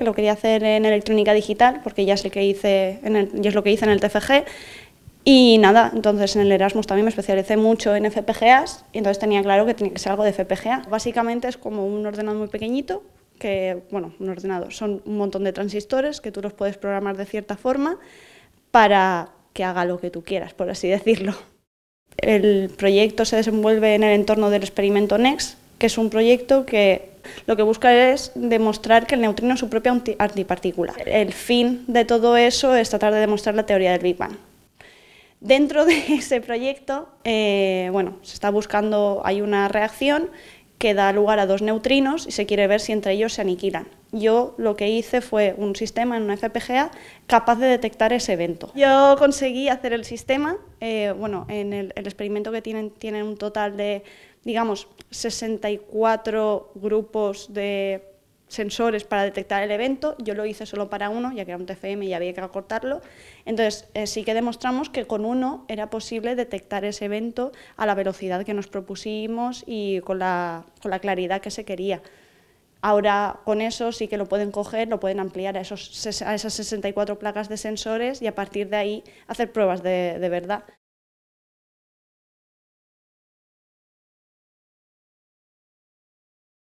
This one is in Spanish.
que lo quería hacer en electrónica digital, porque ya sé que hice en es lo que hice en el TFG. Y nada, entonces en el Erasmus también me especialicé mucho en FPGAs y entonces tenía claro que tenía que ser algo de FPGA. Básicamente es como un ordenador muy pequeñito, que, bueno, un ordenador, son un montón de transistores que tú los puedes programar de cierta forma para que haga lo que tú quieras, por así decirlo. El proyecto se desenvuelve en el entorno del experimento NEXT, que es un proyecto que lo que busca es demostrar que el neutrino es su propia antipartícula. El fin de todo eso es tratar de demostrar la teoría del Big Bang. Dentro de ese proyecto, eh, bueno, se está buscando, hay una reacción que da lugar a dos neutrinos y se quiere ver si entre ellos se aniquilan. Yo lo que hice fue un sistema en una FPGA capaz de detectar ese evento. Yo conseguí hacer el sistema, eh, bueno, en el, el, experimento que tienen, tienen un total de, digamos, 64 grupos de sensores para detectar el evento, yo lo hice solo para uno, ya que era un TFM y había que acortarlo, entonces eh, sí que demostramos que con uno era posible detectar ese evento a la velocidad que nos propusimos y con la, claridad que se quería. Ahora con eso sí que lo pueden coger, lo pueden ampliar a, esos, a esas 64 placas de sensores y a partir de ahí hacer pruebas de verdad.